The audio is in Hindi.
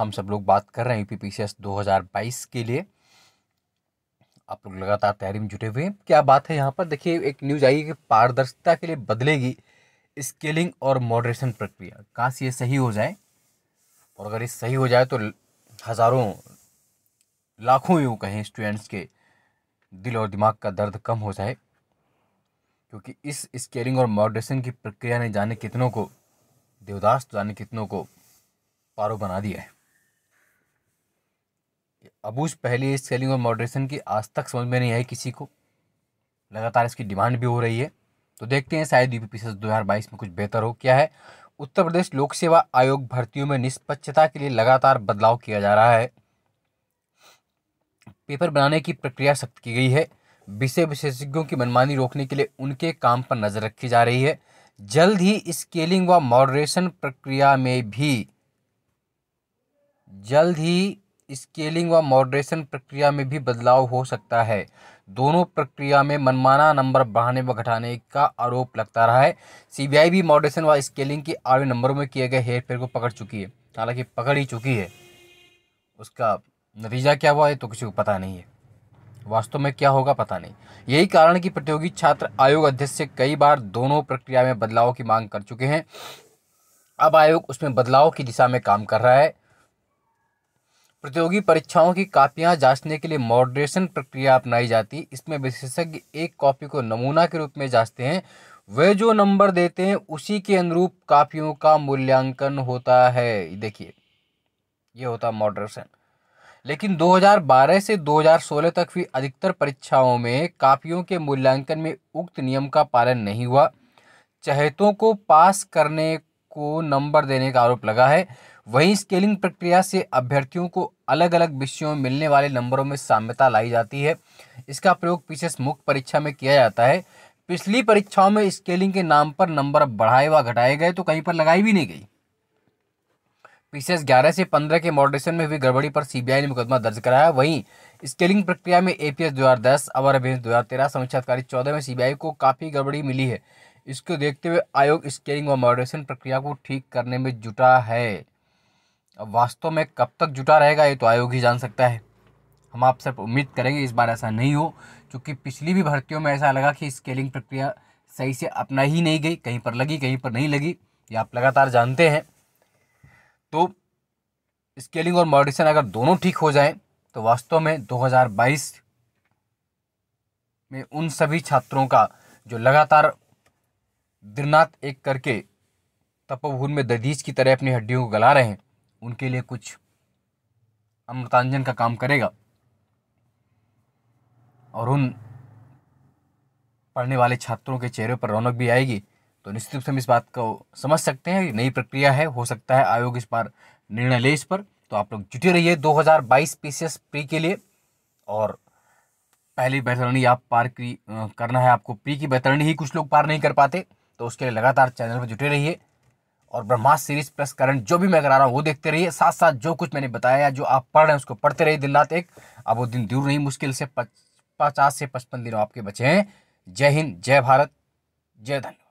हम सब लोग बात कर रहे हैं यूपी पी 2022 के लिए आप लोग लगातार तैयारी में जुटे हुए हैं क्या बात है यहाँ पर देखिए एक न्यूज आई है कि पारदर्शिता के लिए बदलेगी स्केलिंग और मॉडरेशन प्रक्रिया काश ये सही हो जाए और अगर ये सही हो जाए तो हज़ारों लाखों यूँ कहें स्टूडेंट्स के दिल और दिमाग का दर्द कम हो जाए क्योंकि इस स्केलिंग और मॉडरेशन की प्रक्रिया ने जाने कितनों को देवदास जाने कितनों को पारो बना दिया है अबूज पहले स्केलिंग और मॉडरेशन की आज तक समझ में नहीं आई किसी को लगातार इसकी डिमांड भी हो रही है तो देखते हैं शायद यू पी पी हज़ार बाईस में कुछ बेहतर हो क्या है उत्तर प्रदेश लोक सेवा आयोग भर्तियों में निष्पक्षता के लिए लगातार बदलाव किया जा रहा है पेपर बनाने की प्रक्रिया सख्त की गई है विषय विशेषज्ञों की मनमानी रोकने के लिए उनके काम पर नज़र रखी जा रही है जल्द ही स्केलिंग व मॉडरेशन प्रक्रिया में भी जल्द ही स्केलिंग व मॉडरेशन प्रक्रिया में भी बदलाव हो सकता है दोनों प्रक्रिया में मनमाना नंबर बढ़ाने व घटाने का आरोप लगता रहा है सीबीआई भी मॉडरेशन व स्केलिंग के आड़े नंबरों में किए गए हेरफेर को पकड़ चुकी है हालांकि पकड़ ही चुकी है उसका नतीजा क्या हुआ है तो किसी को पता नहीं है वास्तव में क्या होगा पता नहीं यही कारण कि प्रतियोगी छात्र आयोग अध्यक्ष से कई बार दोनों प्रक्रिया में बदलाव की मांग कर चुके हैं अब आयोग उसमें बदलाव की दिशा में काम कर रहा है प्रतियोगी परीक्षाओं की कापियां जांचने के लिए मॉडरेशन प्रक्रिया अपनाई जाती इसमें विशेषज्ञ एक कॉपी को नमूना के रूप में जांचते हैं वे जो नंबर देते हैं उसी के अनुरूप कापियों का मूल्यांकन होता है देखिए ये होता मॉडरेशन लेकिन 2012 से 2016 तक हुई अधिकतर परीक्षाओं में कापियों के मूल्यांकन में उक्त नियम का पालन नहीं हुआ चहेतों को पास करने को नंबर देने का आरोप लगा है वहीं स्केलिंग प्रक्रिया से अभ्यर्थियों को अलग अलग विषयों में मिलने वाले नंबरों में साम्यता लाई जाती है इसका प्रयोग पीछे मुख्य परीक्षा में किया जाता है पिछली परीक्षाओं में स्केलिंग के नाम पर नंबर बढ़ाए व घटाए गए तो कहीं पर लगाई भी नहीं गई पीसीएस 11 से 15 के मॉडरेशन में हुई गड़बड़ी पर सीबीआई ने मुकदमा दर्ज कराया वहीं स्केलिंग प्रक्रिया में एपीएस 2010 अवर अभियान तेरह समीक्षाधिकारी चौदह में सीबीआई को काफ़ी गड़बड़ी मिली है इसको देखते हुए आयोग स्केलिंग व मॉडरेशन प्रक्रिया को ठीक करने में जुटा है अब वास्तव में कब तक जुटा रहेगा ये तो आयोग ही जान सकता है हम आप सब उम्मीद करेंगे इस बार ऐसा नहीं हो क्योंकि पिछली भी भर्तियों में ऐसा लगा कि स्केलिंग प्रक्रिया सही से अपना ही नहीं गई कहीं पर लगी कहीं पर नहीं लगी ये आप लगातार जानते हैं तो स्केलिंग और मॉडरेशन अगर दोनों ठीक हो जाए तो वास्तव में 2022 में उन सभी छात्रों का जो लगातार दृनाथ एक करके तपोभूमि में दधीज की तरह अपनी हड्डियों को गला रहे हैं उनके लिए कुछ अमृतांजन का काम करेगा और उन पढ़ने वाले छात्रों के चेहरे पर रौनक भी आएगी तो निश्चित रूप से हम इस बात को समझ सकते हैं नई प्रक्रिया है हो सकता है आयोग इस बार निर्णय ले इस पर तो आप लोग जुटे रहिए 2022 पीसीएस प्री के लिए और पहली बेहतरणी आप पार की करना है आपको प्री की बेहतरणी ही कुछ लोग पार नहीं कर पाते तो उसके लिए लगातार चैनल पर जुटे रहिए और ब्रह्मास्त्र सीरीज प्लस करंट जो भी मैं करा रहा हूँ वो देखते रहिए साथ साथ जो कुछ मैंने बताया जो आप पढ़ रहे हैं उसको पढ़ते रहिए दिन रात एक अब वो दिन दूर नहीं मुश्किल से पचास से पचपन दिनों आपके बचे हैं जय हिंद जय भारत जय धन्यवाद